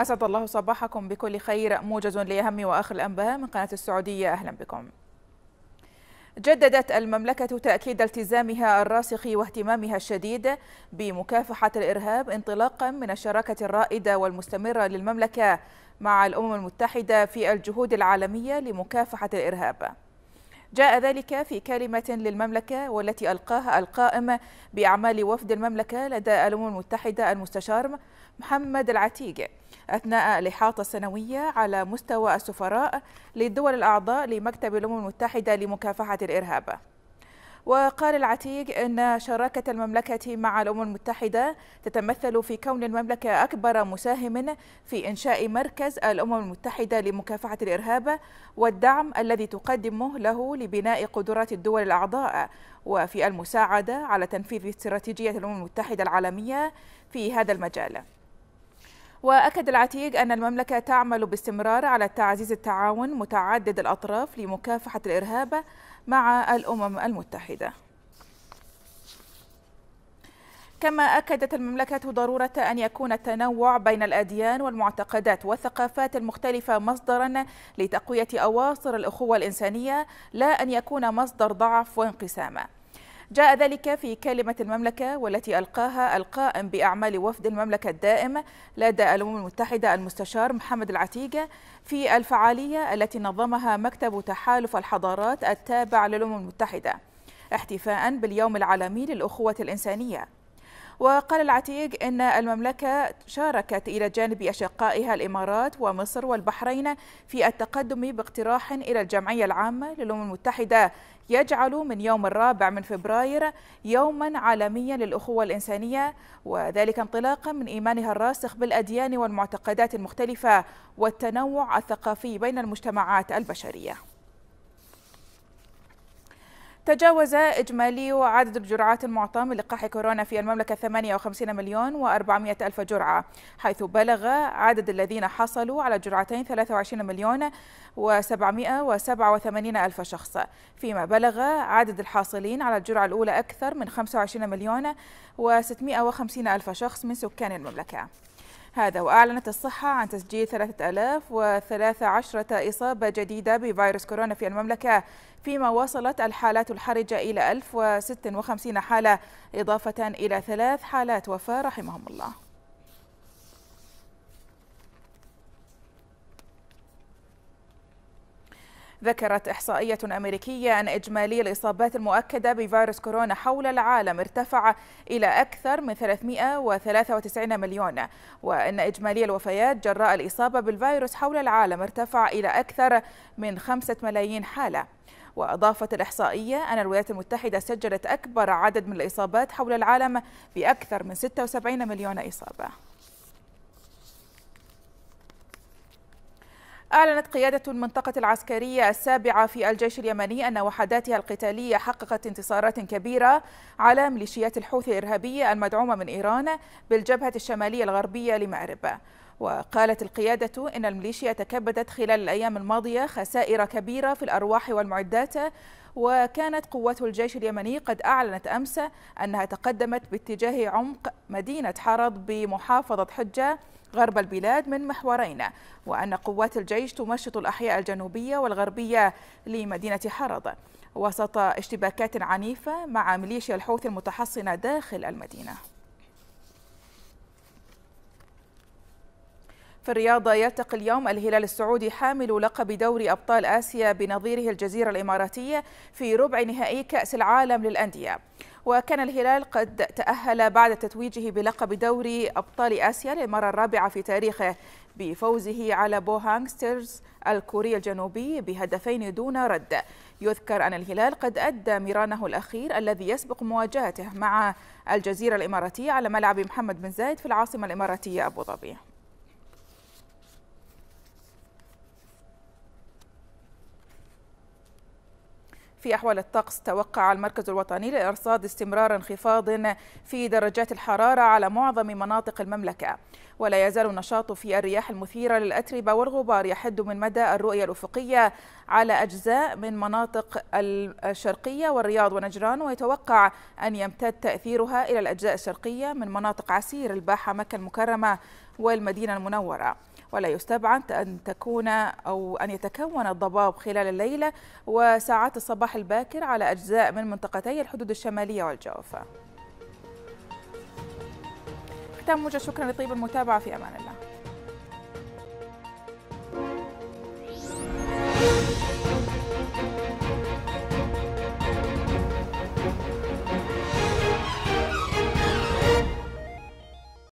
أسعد الله صباحكم بكل خير موجز لأهم وآخر الأنباء من قناة السعودية أهلا بكم جددت المملكة تأكيد التزامها الراسخ واهتمامها الشديد بمكافحة الإرهاب انطلاقا من الشراكة الرائدة والمستمرة للمملكة مع الأمم المتحدة في الجهود العالمية لمكافحة الإرهاب جاء ذلك في كلمة للمملكة والتي ألقاها القائم بأعمال وفد المملكة لدى الأمم المتحدة المستشار محمد العتيق أثناء الإحاطة السنوية على مستوى السفراء للدول الأعضاء لمكتب الأمم المتحدة لمكافحة الإرهاب وقال العتيق أن شراكة المملكة مع الأمم المتحدة تتمثل في كون المملكة أكبر مساهم في إنشاء مركز الأمم المتحدة لمكافحة الإرهاب والدعم الذي تقدمه له لبناء قدرات الدول الأعضاء وفي المساعدة على تنفيذ استراتيجية الأمم المتحدة العالمية في هذا المجال وأكد العتيق أن المملكة تعمل باستمرار على تعزيز التعاون متعدد الأطراف لمكافحة الإرهاب مع الأمم المتحدة كما أكدت المملكة ضرورة أن يكون التنوع بين الأديان والمعتقدات والثقافات المختلفة مصدرا لتقوية أواصر الأخوة الإنسانية لا أن يكون مصدر ضعف وانقسام جاء ذلك في كلمة المملكة والتي ألقاها القائم بأعمال وفد المملكة الدائم لدى الأمم المتحدة المستشار محمد العتيقة في الفعالية التي نظمها مكتب تحالف الحضارات التابع للأمم المتحدة احتفاء باليوم العالمي للأخوة الإنسانية وقال العتيق أن المملكة شاركت إلى جانب أشقائها الإمارات ومصر والبحرين في التقدم باقتراح إلى الجمعية العامة للأمم المتحدة يجعل من يوم الرابع من فبراير يوما عالميا للأخوة الإنسانية وذلك انطلاقا من إيمانها الراسخ بالأديان والمعتقدات المختلفة والتنوع الثقافي بين المجتمعات البشرية تجاوز إجمالي عدد الجرعات المعطاة من لقاح كورونا في المملكة 58 مليون و400 ألف جرعة حيث بلغ عدد الذين حصلوا على جرعتين 23 مليون و787 ألف شخص فيما بلغ عدد الحاصلين على الجرعة الأولى أكثر من 25 مليون و650 ألف شخص من سكان المملكة هذا وأعلنت الصحة عن تسجيل 3013 إصابة جديدة بفيروس كورونا في المملكة فيما وصلت الحالات الحرجة إلى 1056 حالة إضافة إلى ثلاث حالات وفاة رحمهم الله ذكرت إحصائية أمريكية أن إجمالي الإصابات المؤكدة بفيروس كورونا حول العالم ارتفع إلى أكثر من 393 مليون وأن إجمالي الوفيات جراء الإصابة بالفيروس حول العالم ارتفع إلى أكثر من 5 ملايين حالة وأضافت الإحصائية أن الولايات المتحدة سجلت أكبر عدد من الإصابات حول العالم بأكثر من 76 مليون إصابة أعلنت قيادة المنطقة العسكرية السابعة في الجيش اليمني أن وحداتها القتالية حققت انتصارات كبيرة على ميليشيات الحوثي الإرهابية المدعومة من إيران بالجبهة الشمالية الغربية لمأرب وقالت القيادة إن الميليشيا تكبدت خلال الأيام الماضية خسائر كبيرة في الأرواح والمعدات وكانت قوات الجيش اليمني قد أعلنت أمس أنها تقدمت باتجاه عمق مدينة حرض بمحافظة حجة غرب البلاد من محورين وأن قوات الجيش تمشط الأحياء الجنوبية والغربية لمدينة حرض وسط اشتباكات عنيفة مع ميليشيا الحوثي المتحصنة داخل المدينة في الرياضة يلتقي اليوم الهلال السعودي حامل لقب دوري أبطال آسيا بنظيره الجزيرة الإماراتية في ربع نهائي كأس العالم للأندية وكان الهلال قد تأهل بعد تتويجه بلقب دوري أبطال آسيا للمرة الرابعة في تاريخه بفوزه على بوهانغسترز الكوري الجنوبي بهدفين دون رد يذكر أن الهلال قد أدى ميرانه الأخير الذي يسبق مواجهته مع الجزيرة الإماراتية على ملعب محمد بن زايد في العاصمة الإماراتية أبو ظبي في أحوال الطقس توقع المركز الوطني للأرصاد استمرار انخفاض في درجات الحرارة على معظم مناطق المملكة ولا يزال النشاط في الرياح المثيرة للأتربة والغبار يحد من مدى الرؤية الأفقية على أجزاء من مناطق الشرقية والرياض ونجران ويتوقع أن يمتد تأثيرها إلى الأجزاء الشرقية من مناطق عسير الباحة مكة المكرمة والمدينة المنورة ولا يستبعد أن تكون أو أن يتكون الضباب خلال الليلة وساعات الصباح الباكر على أجزاء من منطقتي الحدود الشمالية والجوفة ختام موجة شكرا لطيب المتابعة في أمان الله